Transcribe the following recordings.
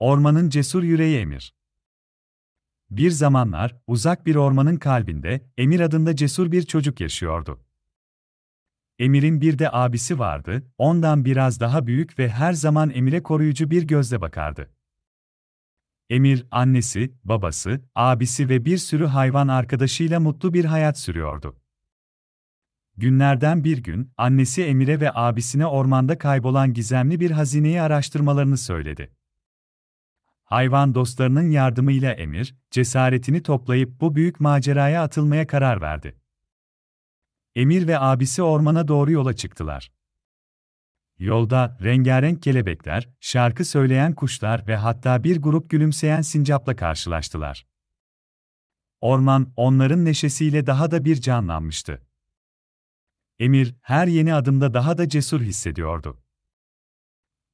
Ormanın cesur yüreği Emir. Bir zamanlar, uzak bir ormanın kalbinde, Emir adında cesur bir çocuk yaşıyordu. Emir'in bir de abisi vardı, ondan biraz daha büyük ve her zaman Emir'e koruyucu bir gözle bakardı. Emir, annesi, babası, abisi ve bir sürü hayvan arkadaşıyla mutlu bir hayat sürüyordu. Günlerden bir gün, annesi Emir'e ve abisine ormanda kaybolan gizemli bir hazineyi araştırmalarını söyledi hayvan dostlarının yardımıyla Emir, cesaretini toplayıp bu büyük maceraya atılmaya karar verdi. Emir ve abisi ormana doğru yola çıktılar. Yolda rengarenk kelebekler, şarkı söyleyen kuşlar ve hatta bir grup gülümseyen sincapla karşılaştılar. Orman onların neşesiyle daha da bir canlanmıştı. Emir her yeni adımda daha da cesur hissediyordu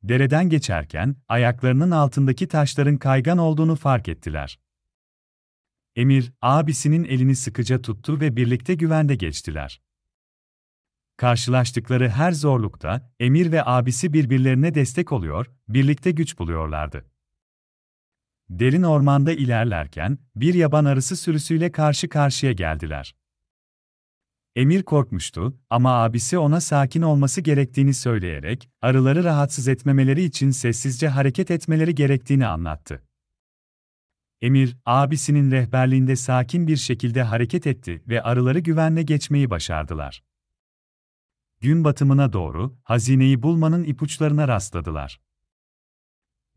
dereden geçerken ayaklarının altındaki taşların kaygan olduğunu fark ettiler. Emir, abisinin elini sıkıca tuttu ve birlikte güvende geçtiler. Karşılaştıkları her zorlukta Emir ve abisi birbirlerine destek oluyor, birlikte güç buluyorlardı. Derin ormanda ilerlerken bir yaban arısı sürüsüyle karşı karşıya geldiler. Emir korkmuştu ama abisi ona sakin olması gerektiğini söyleyerek, arıları rahatsız etmemeleri için sessizce hareket etmeleri gerektiğini anlattı. Emir, abisinin rehberliğinde sakin bir şekilde hareket etti ve arıları güvenle geçmeyi başardılar. Gün batımına doğru, hazineyi bulmanın ipuçlarına rastladılar.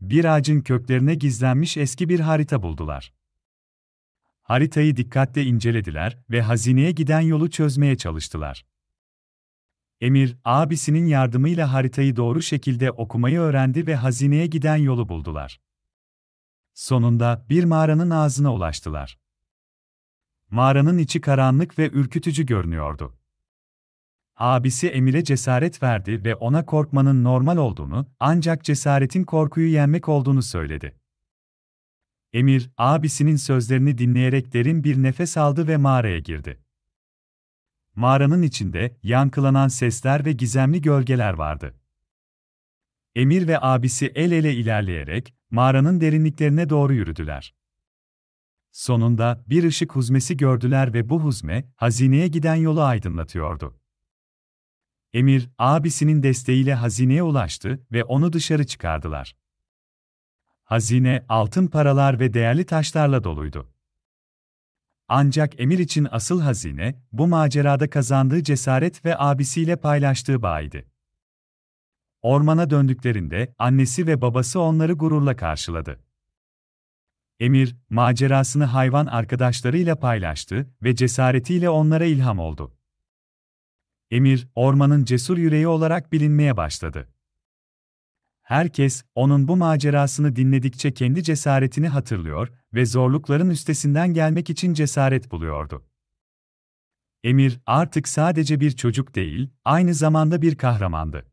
Bir ağacın köklerine gizlenmiş eski bir harita buldular. Haritayı dikkatle incelediler ve hazineye giden yolu çözmeye çalıştılar. Emir, abisinin yardımıyla haritayı doğru şekilde okumayı öğrendi ve hazineye giden yolu buldular. Sonunda bir mağaranın ağzına ulaştılar. Mağaranın içi karanlık ve ürkütücü görünüyordu. Abisi Emir'e cesaret verdi ve ona korkmanın normal olduğunu, ancak cesaretin korkuyu yenmek olduğunu söyledi. Emir, abisinin sözlerini dinleyerek derin bir nefes aldı ve mağaraya girdi. Mağaranın içinde yankılanan sesler ve gizemli gölgeler vardı. Emir ve abisi el ele ilerleyerek mağaranın derinliklerine doğru yürüdüler. Sonunda bir ışık huzmesi gördüler ve bu huzme hazineye giden yolu aydınlatıyordu. Emir, abisinin desteğiyle hazineye ulaştı ve onu dışarı çıkardılar. Hazine altın paralar ve değerli taşlarla doluydu. Ancak Emir için asıl hazine, bu macerada kazandığı cesaret ve abisiyle paylaştığı bağydı. Ormana döndüklerinde annesi ve babası onları gururla karşıladı. Emir, macerasını hayvan arkadaşlarıyla paylaştı ve cesaretiyle onlara ilham oldu. Emir, ormanın cesur yüreği olarak bilinmeye başladı. Herkes, onun bu macerasını dinledikçe kendi cesaretini hatırlıyor ve zorlukların üstesinden gelmek için cesaret buluyordu. Emir, artık sadece bir çocuk değil, aynı zamanda bir kahramandı.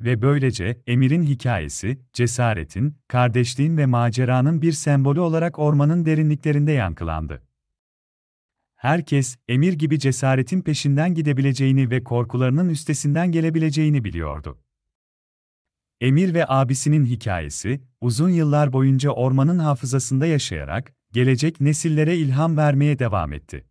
Ve böylece, Emir'in hikayesi, cesaretin, kardeşliğin ve maceranın bir sembolü olarak ormanın derinliklerinde yankılandı. Herkes, Emir gibi cesaretin peşinden gidebileceğini ve korkularının üstesinden gelebileceğini biliyordu. Emir ve abisinin hikayesi, uzun yıllar boyunca ormanın hafızasında yaşayarak, gelecek nesillere ilham vermeye devam etti.